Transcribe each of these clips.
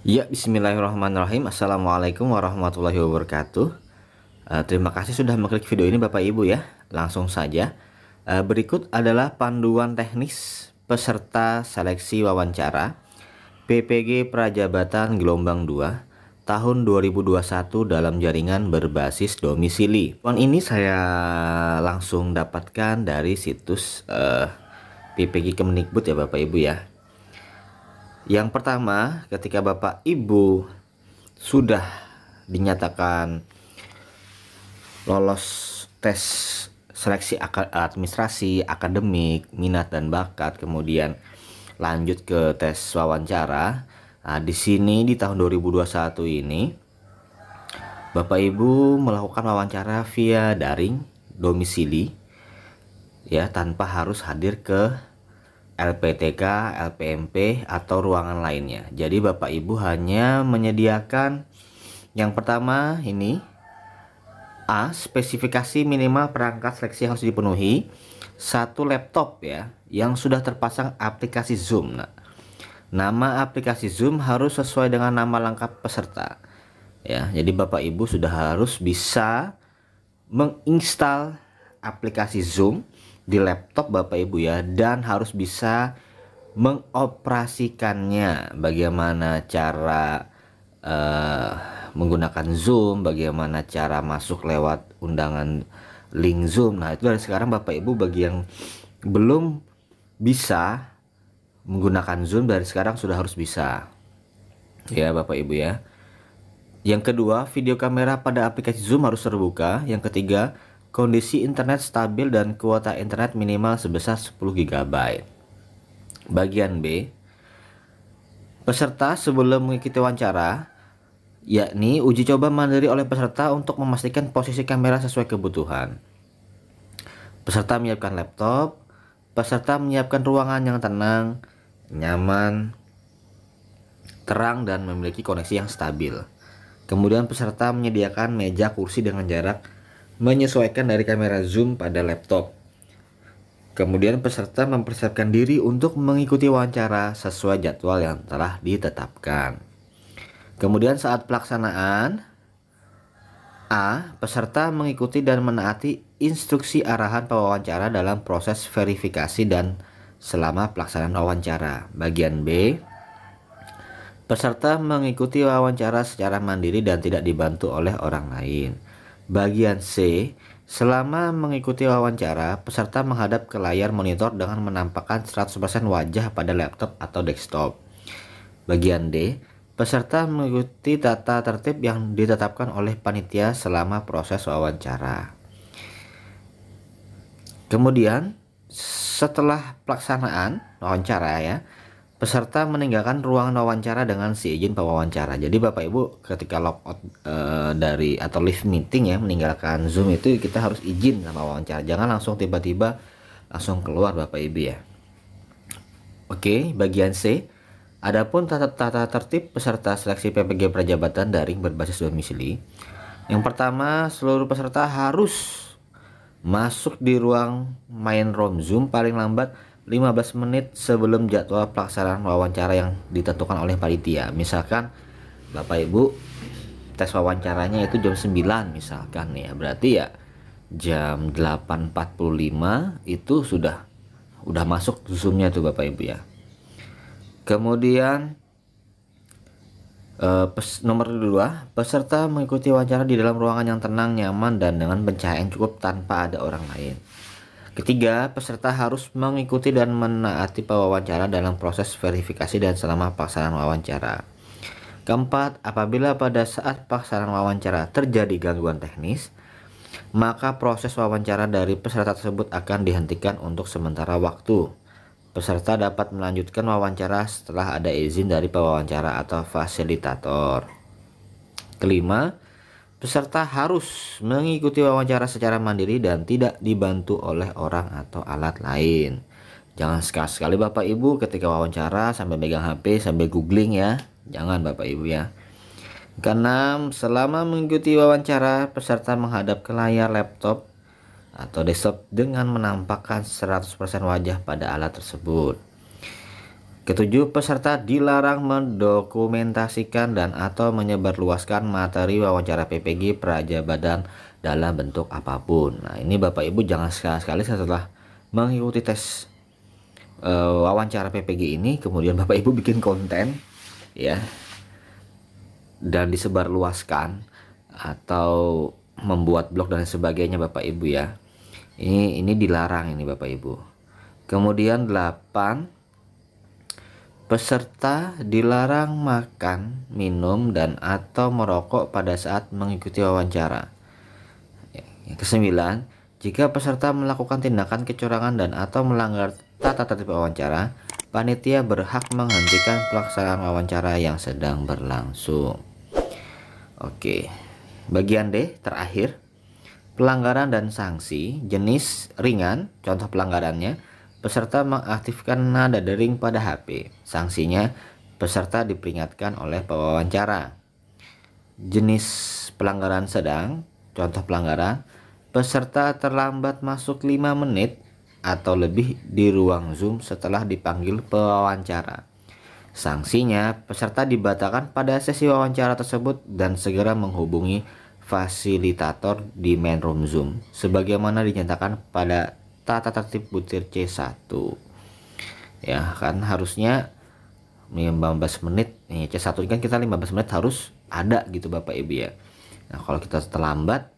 Ya, bismillahirrahmanirrahim. Assalamualaikum warahmatullahi wabarakatuh. Uh, terima kasih sudah mengklik video ini Bapak Ibu ya. Langsung saja. Uh, berikut adalah panduan teknis peserta seleksi wawancara PPG Prajabatan Gelombang 2 tahun 2021 dalam jaringan berbasis domisili. Pon ini saya langsung dapatkan dari situs uh, eh, PPG Kemenikbud ya Bapak Ibu ya. Yang pertama, ketika Bapak Ibu sudah dinyatakan lolos tes seleksi administrasi, akademik, minat dan bakat, kemudian lanjut ke tes wawancara. Nah, di sini di tahun 2021 ini Bapak Ibu melakukan wawancara via daring domisili ya tanpa harus hadir ke LPTK, LPMP, atau ruangan lainnya. Jadi Bapak Ibu hanya menyediakan yang pertama ini A. Spesifikasi minimal perangkat seleksi harus dipenuhi satu laptop ya yang sudah terpasang aplikasi Zoom. Nah, nama aplikasi Zoom harus sesuai dengan nama lengkap peserta. Ya, jadi Bapak Ibu sudah harus bisa menginstal aplikasi Zoom di laptop Bapak Ibu ya dan harus bisa mengoperasikannya bagaimana cara uh, menggunakan Zoom, bagaimana cara masuk lewat undangan link Zoom. Nah, itu dari sekarang Bapak Ibu bagi yang belum bisa menggunakan Zoom dari sekarang sudah harus bisa. Ya, Bapak Ibu ya. Yang kedua, video kamera pada aplikasi Zoom harus terbuka. Yang ketiga, kondisi internet stabil dan kuota internet minimal sebesar 10 GB. Bagian B. Peserta sebelum mengikuti wawancara, yakni uji coba mandiri oleh peserta untuk memastikan posisi kamera sesuai kebutuhan. Peserta menyiapkan laptop, peserta menyiapkan ruangan yang tenang, nyaman, terang dan memiliki koneksi yang stabil. Kemudian peserta menyediakan meja kursi dengan jarak menyesuaikan dari kamera zoom pada laptop. Kemudian peserta mempersiapkan diri untuk mengikuti wawancara sesuai jadwal yang telah ditetapkan. Kemudian saat pelaksanaan A. Peserta mengikuti dan menaati instruksi arahan pewawancara dalam proses verifikasi dan selama pelaksanaan wawancara. Bagian B. Peserta mengikuti wawancara secara mandiri dan tidak dibantu oleh orang lain. Bagian C, selama mengikuti wawancara, peserta menghadap ke layar monitor dengan menampakkan 100% wajah pada laptop atau desktop. Bagian D, peserta mengikuti tata tertib yang ditetapkan oleh panitia selama proses wawancara. Kemudian, setelah pelaksanaan wawancara ya, Peserta meninggalkan ruang wawancara dengan si izin pewawancara. Jadi Bapak Ibu ketika log out e, dari atau live meeting ya meninggalkan Zoom itu kita harus izin sama wawancara. Jangan langsung tiba-tiba langsung keluar Bapak Ibu ya. Oke, bagian C. Adapun tata, tata tertib peserta seleksi PPG perjabatan daring berbasis domisili. Yang pertama, seluruh peserta harus masuk di ruang main room Zoom paling lambat 15 menit sebelum jadwal pelaksanaan wawancara yang ditentukan oleh panitia. Misalkan Bapak Ibu tes wawancaranya itu jam 9 misalkan ya. Berarti ya jam 8.45 itu sudah udah masuk zoomnya tuh Bapak Ibu ya. Kemudian eh, nomor dua, peserta mengikuti wawancara di dalam ruangan yang tenang, nyaman, dan dengan pencahayaan cukup tanpa ada orang lain. Ketiga, peserta harus mengikuti dan menaati pewawancara dalam proses verifikasi dan selama pelaksanaan wawancara. Keempat, apabila pada saat pelaksanaan wawancara terjadi gangguan teknis, maka proses wawancara dari peserta tersebut akan dihentikan untuk sementara waktu. Peserta dapat melanjutkan wawancara setelah ada izin dari pewawancara atau fasilitator. Kelima, Peserta harus mengikuti wawancara secara mandiri dan tidak dibantu oleh orang atau alat lain. Jangan sekali-sekali Bapak Ibu ketika wawancara sambil megang HP sambil googling ya. Jangan Bapak Ibu ya. Keenam, selama mengikuti wawancara, peserta menghadap ke layar laptop atau desktop dengan menampakkan 100% wajah pada alat tersebut. Ketujuh peserta dilarang mendokumentasikan dan atau menyebarluaskan materi wawancara PPG Praja Badan dalam bentuk apapun. Nah ini Bapak Ibu jangan sekali-sekali setelah mengikuti tes e, wawancara PPG ini kemudian Bapak Ibu bikin konten ya dan disebarluaskan atau membuat blog dan sebagainya Bapak Ibu ya. Ini ini dilarang ini Bapak Ibu. Kemudian 8 Peserta dilarang makan, minum, dan atau merokok pada saat mengikuti wawancara. Yang kesembilan, jika peserta melakukan tindakan kecurangan dan atau melanggar tata tertib wawancara, panitia berhak menghentikan pelaksanaan wawancara yang sedang berlangsung. Oke, bagian D terakhir. Pelanggaran dan sanksi, jenis ringan, contoh pelanggarannya, peserta mengaktifkan nada dering pada HP. Sanksinya, peserta diperingatkan oleh pewawancara. Jenis pelanggaran sedang, contoh pelanggaran, peserta terlambat masuk 5 menit atau lebih di ruang Zoom setelah dipanggil pewawancara. Sanksinya, peserta dibatalkan pada sesi wawancara tersebut dan segera menghubungi fasilitator di main room Zoom sebagaimana dinyatakan pada tata tertib butir C1 ya kan harusnya 15 menit ini C1 kan kita 15 menit harus ada gitu Bapak Ibu ya nah kalau kita terlambat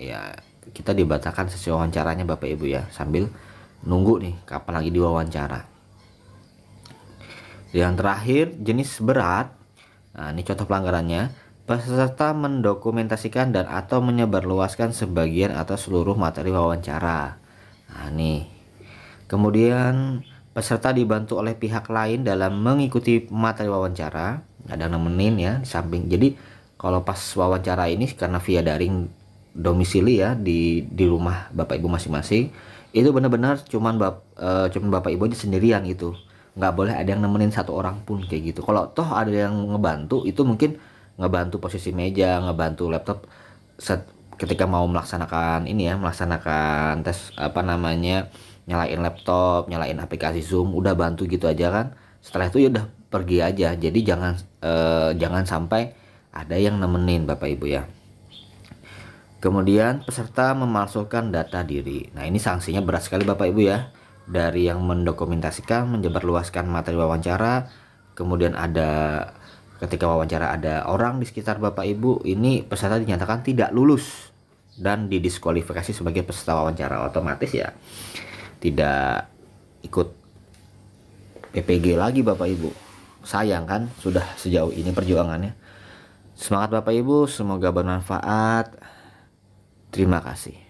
ya kita dibatalkan sesi wawancaranya Bapak Ibu ya sambil nunggu nih kapan lagi diwawancara yang terakhir jenis berat nah ini contoh pelanggarannya peserta mendokumentasikan dan atau menyebarluaskan sebagian atau seluruh materi wawancara. Nah, nih. Kemudian peserta dibantu oleh pihak lain dalam mengikuti materi wawancara. Ada nemenin ya di samping. Jadi kalau pas wawancara ini karena via daring domisili ya di di rumah bapak ibu masing-masing itu benar-benar cuman bap, e, cuman bapak ibu aja sendirian itu. nggak boleh ada yang nemenin satu orang pun kayak gitu kalau toh ada yang ngebantu itu mungkin ngebantu posisi meja ngebantu laptop set ketika mau melaksanakan ini ya melaksanakan tes apa namanya nyalain laptop nyalain aplikasi zoom udah bantu gitu aja kan setelah itu ya udah pergi aja jadi jangan eh, jangan sampai ada yang nemenin bapak ibu ya kemudian peserta memalsukan data diri nah ini sanksinya berat sekali bapak ibu ya dari yang mendokumentasikan menyebarluaskan materi wawancara kemudian ada Ketika wawancara ada orang di sekitar Bapak Ibu, ini peserta dinyatakan tidak lulus dan didiskualifikasi sebagai peserta wawancara otomatis ya. Tidak ikut PPG lagi Bapak Ibu. Sayang kan sudah sejauh ini perjuangannya. Semangat Bapak Ibu, semoga bermanfaat. Terima kasih.